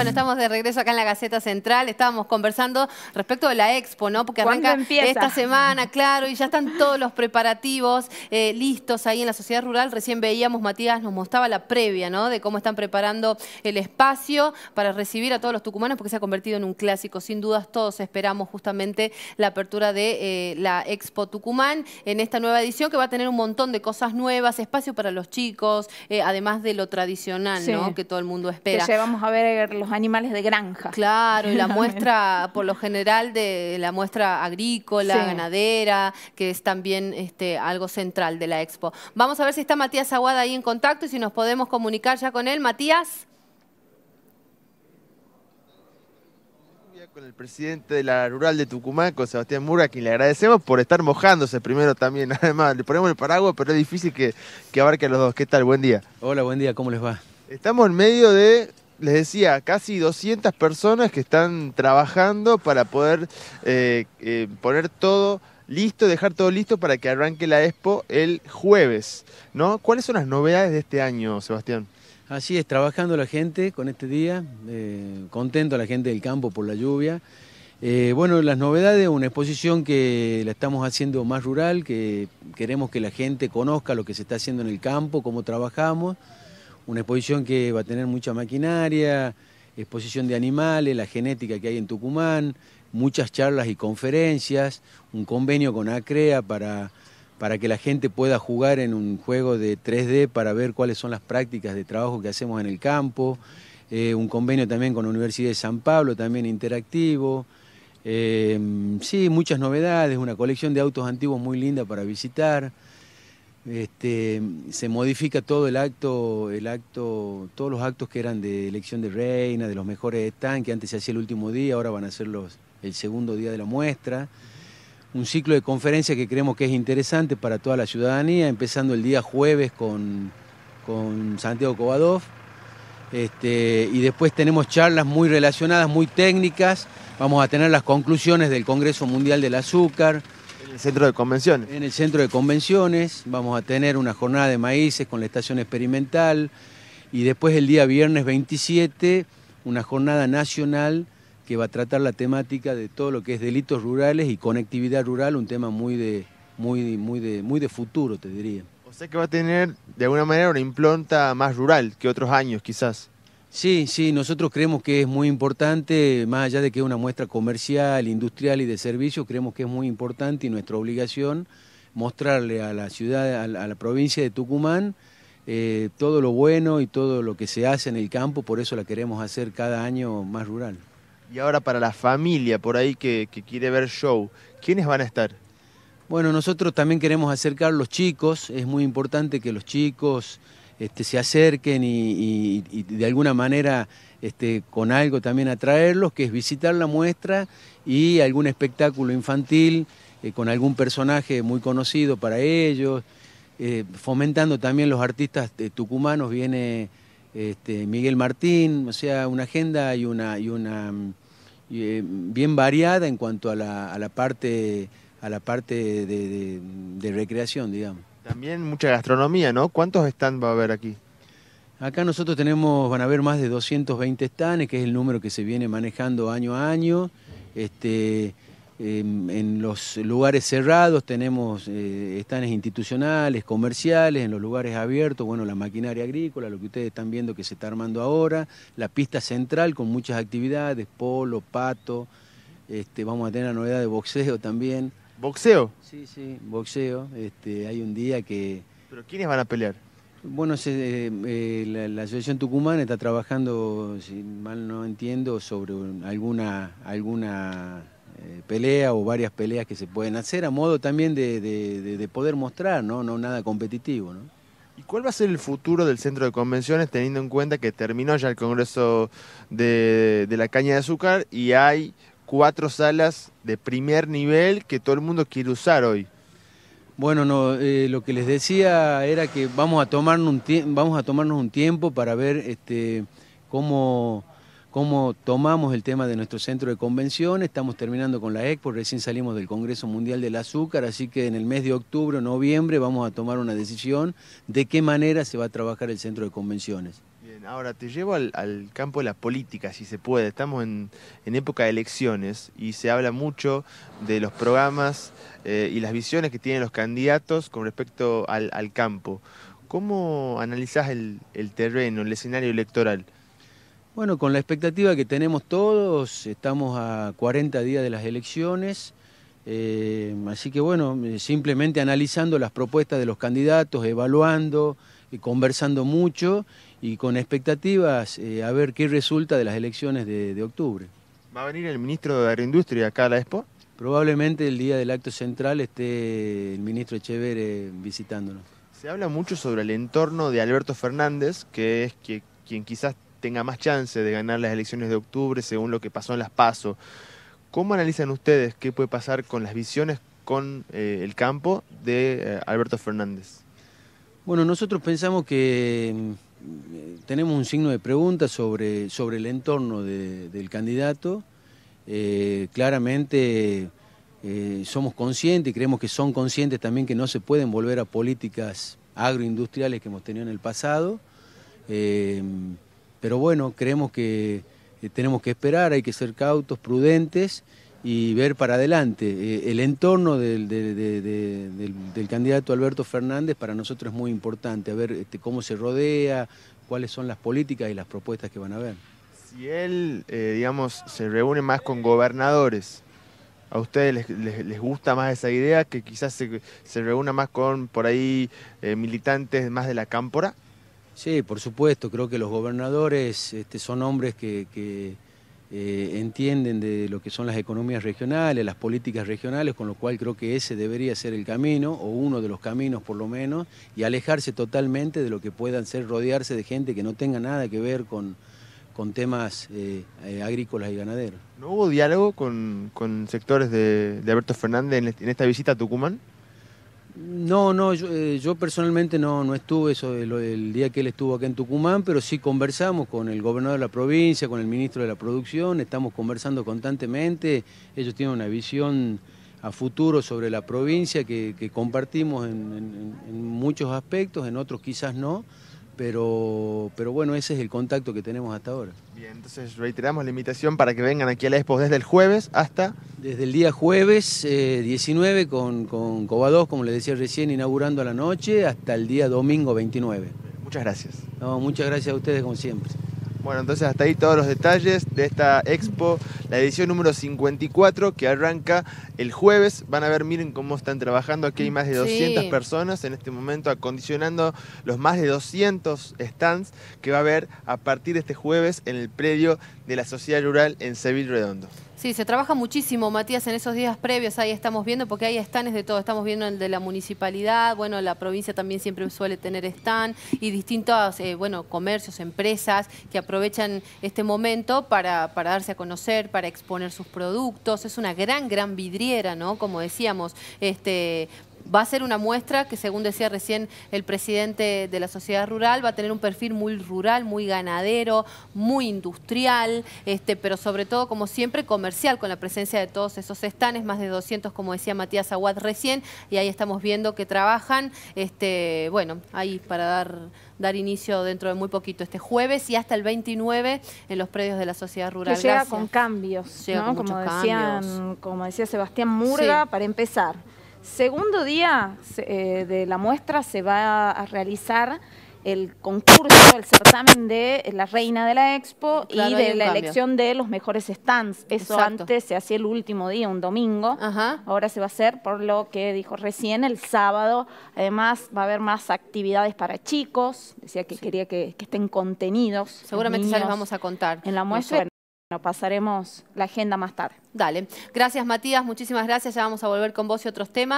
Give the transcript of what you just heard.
Bueno, estamos de regreso acá en la Gaceta Central. Estábamos conversando respecto de la expo, ¿no? Porque arranca esta semana, claro, y ya están todos los preparativos eh, listos ahí en la sociedad rural. Recién veíamos, Matías nos mostraba la previa, ¿no? De cómo están preparando el espacio para recibir a todos los tucumanos, porque se ha convertido en un clásico. Sin dudas, todos esperamos justamente la apertura de eh, la Expo Tucumán en esta nueva edición que va a tener un montón de cosas nuevas, espacio para los chicos, eh, además de lo tradicional, ¿no? Que todo el mundo espera. Que vamos a ver los animales de granja. Claro, y la muestra, por lo general, de la muestra agrícola, ganadera, que es también este, algo central de la expo. Vamos a ver si está Matías Aguada ahí en contacto y si nos podemos comunicar ya con él. Matías. con el presidente de la rural de Tucumán, con Sebastián Mura, a quien le agradecemos por estar mojándose primero también. Además, le ponemos el paraguas, pero es difícil que, que abarque a los dos. ¿Qué tal? Buen día. Hola, buen día, ¿cómo les va? Estamos en medio de les decía, casi 200 personas que están trabajando para poder eh, eh, poner todo listo, dejar todo listo para que arranque la expo el jueves. ¿no? ¿Cuáles son las novedades de este año, Sebastián? Así es, trabajando la gente con este día, eh, contento a la gente del campo por la lluvia. bueno, las novedades, una exposición que la estamos haciendo más rural, que queremos que la gente conozca lo que se está haciendo en el campo, cómo trabajamos una exposición que va a tener mucha maquinaria, exposición de animales, la genética que hay en Tucumán, muchas charlas y conferencias, un convenio con ACREA para, que la gente pueda jugar en un juego de 3D para ver cuáles son las prácticas de trabajo que hacemos en el campo, eh, un convenio también con la Universidad de San Pablo, también interactivo. Eh, sí, muchas novedades, una colección de autos antiguos muy linda para visitar. Este, se modifica todo el acto, el acto, todos los actos que eran de elección de reina, de los mejores estanques antes se hacía el último día, ahora van a ser el segundo día de la muestra. Un ciclo de conferencias que creemos que es interesante para toda la ciudadanía, empezando el día jueves con, Santiago Kovadov. Este, y después tenemos charlas muy relacionadas, muy técnicas. Vamos a tener las conclusiones del Congreso Mundial del Azúcar, centro de convenciones. En el centro de convenciones vamos a tener una jornada de maíces con la estación experimental y después el día viernes 27 una jornada nacional que va a tratar la temática de todo lo que es delitos rurales y conectividad rural, un tema muy de, muy, muy de, muy de futuro, te diría. O sea que va a tener de alguna manera una implanta más rural que otros años quizás. Sí, sí, nosotros creemos que es muy importante, más allá de que es una muestra comercial, industrial y de servicio, creemos que es muy importante y nuestra obligación mostrarle a la ciudad, a la, provincia de Tucumán, eh, todo lo bueno y todo lo que se hace en el campo, por eso la queremos hacer cada año más rural. Y ahora para la familia por ahí que, que quiere ver show, ¿quiénes van a estar? Bueno, nosotros también queremos acercar los chicos, es muy importante que los chicos este, se acerquen y, de alguna manera este, con algo también atraerlos, que es visitar la muestra y algún espectáculo infantil eh, con algún personaje muy conocido para ellos, eh, fomentando también los artistas tucumanos, viene este, Miguel Martín, o sea, una agenda y una, y una eh, bien variada en cuanto a la, parte, a la parte de recreación, digamos. También mucha gastronomía, ¿no? ¿Cuántos stands va a haber aquí? Acá nosotros tenemos, van a haber más de 220 stands, que es el número que se viene manejando año a año. Este, em, en los lugares cerrados tenemos eh, stands institucionales, comerciales, en los lugares abiertos, bueno, la maquinaria agrícola, lo que ustedes están viendo que se está armando ahora, la pista central con muchas actividades, polo, pato, este, vamos a tener la novedad de boxeo también. ¿Boxeo? Sí, sí, boxeo. Este, hay un día que... ¿Pero quiénes van a pelear? Bueno, eh, eh, la, Asociación Tucumán está trabajando, si mal no entiendo, sobre alguna, alguna eh, pelea o varias peleas que se pueden hacer a modo también de, poder mostrar, ¿no? No nada competitivo, ¿no? ¿Y cuál va a ser el futuro del centro de convenciones teniendo en cuenta que terminó ya el Congreso de la Caña de Azúcar y hay cuatro salas de primer nivel que todo el mundo quiere usar hoy. Bueno, no, eh, lo que les decía era que vamos a tomarnos un, vamos a tomarnos un tiempo para ver este, cómo, cómo tomamos el tema de nuestro centro de convenciones. Estamos terminando con la Expo, recién salimos del Congreso Mundial del Azúcar, así que en el mes de octubre o noviembre vamos a tomar una decisión de qué manera se va a trabajar el centro de convenciones. Ahora te llevo al, campo de la política, si se puede. Estamos en, época de elecciones y se habla mucho de los programas eh, y las visiones que tienen los candidatos con respecto al, campo. ¿Cómo analizás el, terreno, el escenario electoral? Bueno, con la expectativa que tenemos todos, estamos a 40 días de las elecciones, eh, así que bueno, simplemente analizando las propuestas de los candidatos, evaluando, y conversando mucho y con expectativas eh, a ver qué resulta de las elecciones de, octubre. ¿Va a venir el ministro de Agroindustria acá a la Expo? Probablemente el día del acto central esté el ministro Echeverre visitándonos. Se habla mucho sobre el entorno de Alberto Fernández, que es que, quien quizás tenga más chance de ganar las elecciones de octubre según lo que pasó en las PASO. ¿Cómo analizan ustedes qué puede pasar con las visiones con eh, el campo de eh, Alberto Fernández? Bueno, nosotros pensamos que tenemos un signo de pregunta sobre, el entorno del candidato. Eh, claramente eh, somos conscientes y creemos que son conscientes también que no se pueden volver a políticas agroindustriales que hemos tenido en el pasado. Eh, pero bueno, creemos que tenemos que esperar, hay que ser cautos, prudentes y ver para adelante. Eh, el entorno del, candidato Alberto Fernández para nosotros es muy importante, a ver este, cómo se rodea, cuáles son las políticas y las propuestas que van a ver Si él, eh, digamos, se reúne más con gobernadores, ¿a ustedes les, gusta más esa idea que quizás se, reúna más con, por ahí, eh, militantes más de la cámpora? Sí, por supuesto, creo que los gobernadores este, son hombres que eh, entienden de lo que son las economías regionales, las políticas regionales, con lo cual creo que ese debería ser el camino, o uno de los caminos por lo menos, y alejarse totalmente de lo que puedan ser rodearse de gente que no tenga nada que ver con, temas eh, eh, agrícolas y ganaderos. ¿No hubo diálogo con, sectores de, Alberto Fernández en esta visita a Tucumán? No, no, eh, yo, personalmente no, no estuve eso el, día que él estuvo acá en Tucumán, pero sí conversamos con el gobernador de la provincia, con el ministro de la producción, estamos conversando constantemente, ellos tienen una visión a futuro sobre la provincia que, compartimos en muchos aspectos, en otros quizás no pero, pero bueno, ese es el contacto que tenemos hasta ahora. Bien, entonces reiteramos la invitación para que vengan aquí a la Expo desde el jueves hasta... Desde el día jueves 19 eh, con, con Coba2, como les decía recién, inaugurando a la noche, hasta el día domingo 29. Muchas gracias. muchas gracias a ustedes como siempre. Bueno, entonces hasta ahí todos los detalles de esta expo, la edición número 54 que arranca el jueves. Van a ver, miren cómo están trabajando. Aquí hay más de 200 personas en este momento acondicionando los más de 200 stands que va a haber a partir de este jueves en el predio de la Sociedad Rural en Seville Redondo. Sí, se trabaja muchísimo, Matías, en esos días previos, ahí estamos viendo, porque hay stands de todo, estamos viendo el de la municipalidad, bueno, la provincia también siempre suele tener stand y distintos, eh, bueno, comercios, empresas que aprovechan este momento para, para, darse a conocer, para exponer sus productos, es una gran, gran vidriera, ¿no? Como decíamos, este, va a ser una muestra que, según decía recién el presidente de la sociedad rural, va a tener un perfil muy rural, muy ganadero, muy industrial, este, pero sobre todo, como siempre, comercial, con la presencia de todos esos estanes, más de 200, como decía Matías Aguad recién, y ahí estamos viendo que trabajan, este, bueno, ahí para dar, dar inicio dentro de muy poquito, este jueves y hasta el 29 en los predios de la sociedad rural. llega con cambios, como, decía Sebastián Murga, para empezar. Segundo día eh, de la muestra se va a realizar el concurso, el certamen de la reina de la expo y de la elección de los mejores stands. Eso antes se hacía el último día, un domingo. Ahora se va a hacer, por lo que dijo recién, el sábado. Además, va a haber más actividades para chicos. Decía que quería que, estén contenidos. Seguramente ya les vamos a contar. En la muestra. pasaremos la agenda más tarde. Dale. Gracias, Matías. Muchísimas gracias. Ya vamos a volver con vos y otros temas.